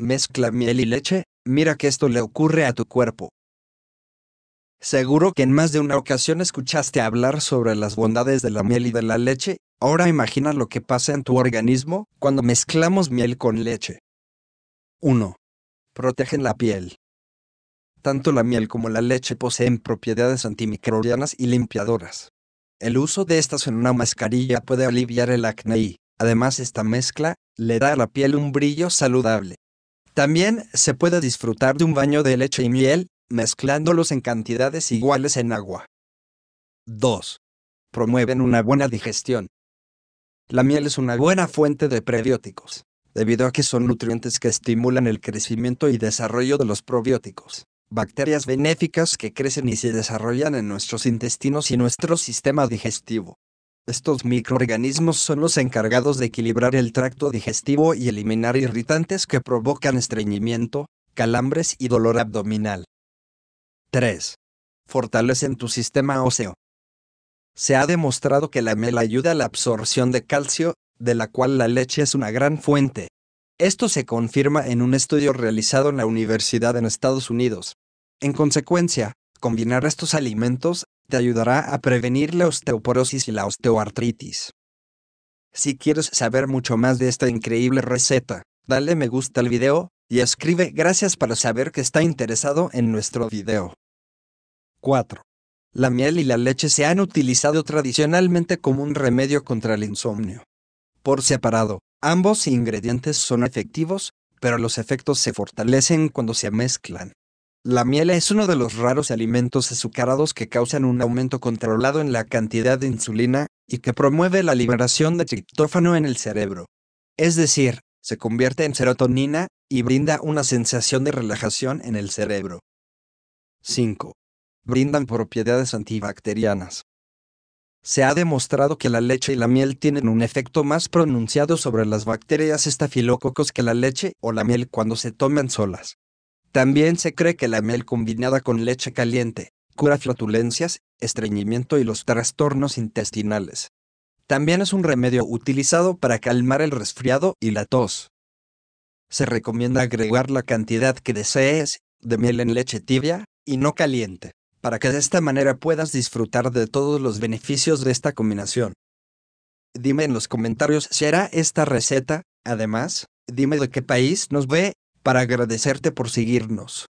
Mezcla miel y leche, mira que esto le ocurre a tu cuerpo. Seguro que en más de una ocasión escuchaste hablar sobre las bondades de la miel y de la leche, ahora imagina lo que pasa en tu organismo cuando mezclamos miel con leche. 1. Protegen la piel. Tanto la miel como la leche poseen propiedades antimicrobianas y limpiadoras. El uso de estas en una mascarilla puede aliviar el acné y, además, esta mezcla le da a la piel un brillo saludable. También se puede disfrutar de un baño de leche y miel, mezclándolos en cantidades iguales en agua. 2. Promueven una buena digestión. La miel es una buena fuente de prebióticos, debido a que son nutrientes que estimulan el crecimiento y desarrollo de los probióticos, bacterias benéficas que crecen y se desarrollan en nuestros intestinos y nuestro sistema digestivo. Estos microorganismos son los encargados de equilibrar el tracto digestivo y eliminar irritantes que provocan estreñimiento, calambres y dolor abdominal. 3. Fortalecen tu sistema óseo. Se ha demostrado que la mel ayuda a la absorción de calcio, de la cual la leche es una gran fuente. Esto se confirma en un estudio realizado en la universidad en Estados Unidos. En consecuencia, combinar estos alimentos te ayudará a prevenir la osteoporosis y la osteoartritis. Si quieres saber mucho más de esta increíble receta, dale me gusta al video, y escribe gracias para saber que está interesado en nuestro video. 4. La miel y la leche se han utilizado tradicionalmente como un remedio contra el insomnio. Por separado, ambos ingredientes son efectivos, pero los efectos se fortalecen cuando se mezclan. La miel es uno de los raros alimentos azucarados que causan un aumento controlado en la cantidad de insulina y que promueve la liberación de triptófano en el cerebro. Es decir, se convierte en serotonina y brinda una sensación de relajación en el cerebro. 5. Brindan propiedades antibacterianas. Se ha demostrado que la leche y la miel tienen un efecto más pronunciado sobre las bacterias estafilococos que la leche o la miel cuando se toman solas. También se cree que la miel combinada con leche caliente cura flatulencias, estreñimiento y los trastornos intestinales. También es un remedio utilizado para calmar el resfriado y la tos. Se recomienda agregar la cantidad que desees de miel en leche tibia y no caliente, para que de esta manera puedas disfrutar de todos los beneficios de esta combinación. Dime en los comentarios si hará esta receta, además, dime de qué país nos ve para agradecerte por seguirnos.